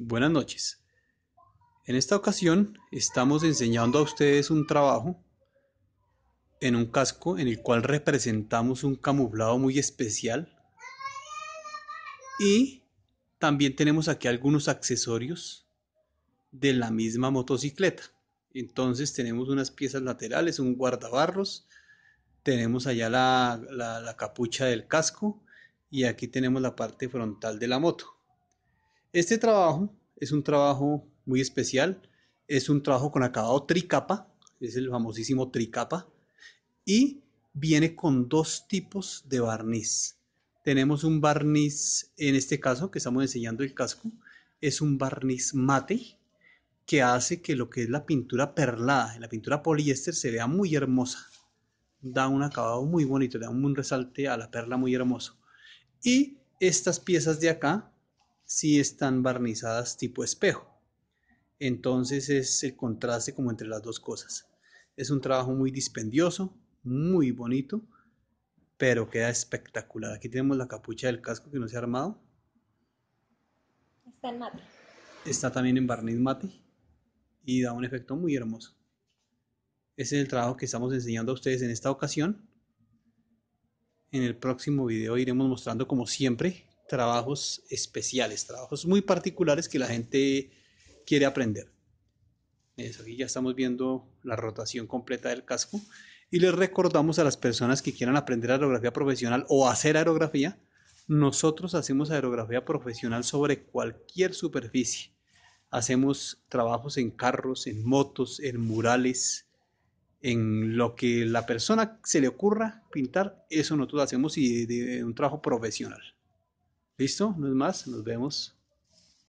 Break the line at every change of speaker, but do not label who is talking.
Buenas noches. En esta ocasión estamos enseñando a ustedes un trabajo en un casco en el cual representamos un camuflado muy especial y también tenemos aquí algunos accesorios de la misma motocicleta. Entonces tenemos unas piezas laterales, un guardabarros, tenemos allá la, la capucha del casco y aquí tenemos la parte frontal de la moto. Este trabajo es un trabajo muy especial, es un trabajo con acabado tricapa, es el famosísimo tricapa, y viene con dos tipos de barniz. Tenemos un barniz, en este caso que estamos enseñando el casco, es un barniz mate que hace que lo que es la pintura perlada, la pintura poliéster, se vea muy hermosa. Da un acabado muy bonito, da un resalte a la perla muy hermoso. Y estas piezas de acá si están barnizadas tipo espejo. Entonces es el contraste como entre las dos cosas. Es un trabajo muy dispendioso, muy bonito, pero queda espectacular. Aquí tenemos la capucha del casco que no se ha armado. Está en mate. Está también en barniz mate y da un efecto muy hermoso. Ese es el trabajo que estamos enseñando a ustedes en esta ocasión. En el próximo video iremos mostrando como siempre trabajos especiales, trabajos muy particulares que la gente quiere aprender. aquí ya estamos viendo la rotación completa del casco y les recordamos a las personas que quieran aprender aerografía profesional o hacer aerografía, nosotros hacemos aerografía profesional sobre cualquier superficie. Hacemos trabajos en carros, en motos, en murales, en lo que la persona se le ocurra pintar, eso nosotros hacemos y es de un trabajo profesional. ¿Listo? No es más, nos vemos.